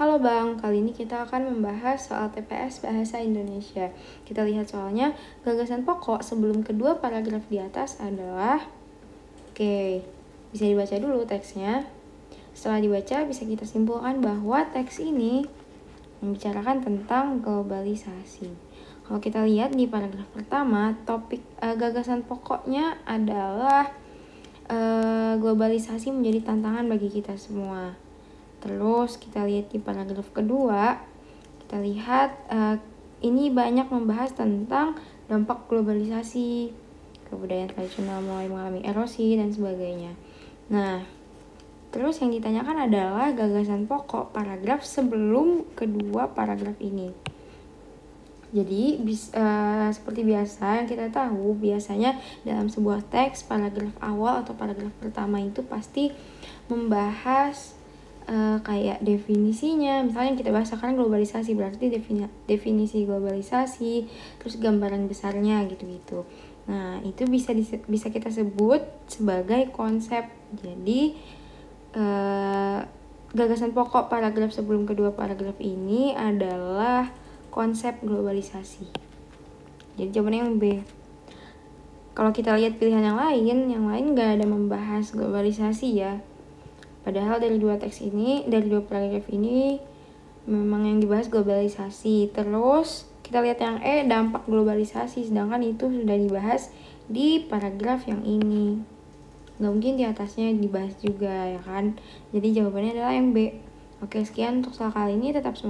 Halo Bang, kali ini kita akan membahas soal TPS Bahasa Indonesia. Kita lihat soalnya, gagasan pokok sebelum kedua paragraf di atas adalah Oke, bisa dibaca dulu teksnya. Setelah dibaca, bisa kita simpulkan bahwa teks ini membicarakan tentang globalisasi. Kalau kita lihat di paragraf pertama, topik uh, gagasan pokoknya adalah eh, globalisasi menjadi tantangan bagi kita semua. Terus kita lihat di paragraf kedua, kita lihat uh, ini banyak membahas tentang dampak globalisasi, kebudayaan tradisional mulai mengalami erosi dan sebagainya. Nah, terus yang ditanyakan adalah gagasan pokok paragraf sebelum kedua paragraf ini. Jadi bis, uh, seperti biasa yang kita tahu biasanya dalam sebuah teks paragraf awal atau paragraf pertama itu pasti membahas Eh, kayak definisinya misalnya kita bahas sekarang globalisasi berarti defini definisi globalisasi terus gambaran besarnya gitu-gitu nah itu bisa bisa kita sebut sebagai konsep jadi uh, gagasan pokok paragraf sebelum kedua paragraf ini adalah konsep globalisasi jadi jawabannya yang B kalau kita lihat pilihan yang lain, yang lain nggak ada membahas globalisasi ya. Padahal dari dua teks ini, dari dua paragraf ini memang yang dibahas globalisasi. Terus kita lihat yang E dampak globalisasi sedangkan itu sudah dibahas di paragraf yang ini. Gak mungkin di atasnya dibahas juga ya kan. Jadi jawabannya adalah yang B. Oke, sekian untuk soal kali ini tetap semangat